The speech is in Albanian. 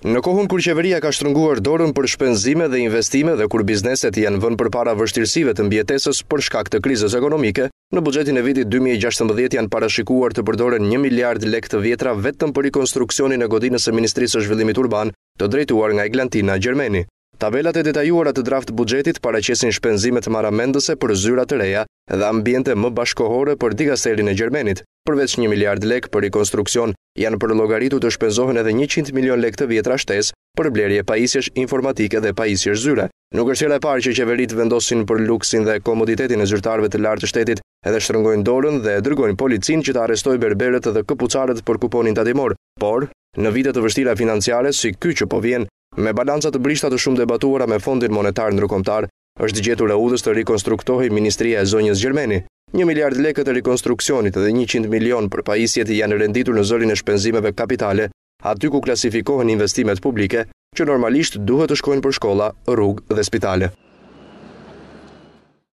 Në kohën kur qeveria ka shtrënguar dorën për shpenzime dhe investime dhe kur bizneset janë vënë për para vështirësive të mbjetesës për shkak të krizës ekonomike, në bugjetin e vitit 2016 janë parashikuar të përdoren 1 miliard lek të vjetra vetëm për rikonstruksionin e godinës e Ministrisë e Zhvillimit Urban të drejtuar nga Eglantina, Gjermeni. Tabelat e detajuara të draft bugjetit paraqesin shpenzimet marramendëse për zyra të reja dhe ambiente më bashkohore për digasterin e Gjermenit, përveç 1 miliard lek për rikonstruksion janë për logaritu të shpenzohen edhe 100 milion lek të vjetra shtes për blerje pajisjesh informatike dhe pajisjesh zyre. Nuk është jera e parë që qeverit vendosin për luksin dhe komoditetin e zyrtarve të lartë shtetit edhe shtrëngojnë dorën dhe drgojnë policin që të arestoj berberet dhe këpucarët për kuponin të ademor. Por, në vitet të vështira financiare, si ky që po vjen, me balancat të brishtat të shumë debatuara me fondin monetar nërkomtar, është gjetur e udhës të rekonstruktohi Ministria e Zonjës Gjermeni. 1 miliard lekët e rekonstruksionit dhe 100 milion për pajisjet janë renditur në zërin e shpenzimeve kapitale, aty ku klasifikohen investimet publike, që normalisht duhet të shkojnë për shkolla, rrugë dhe spitale.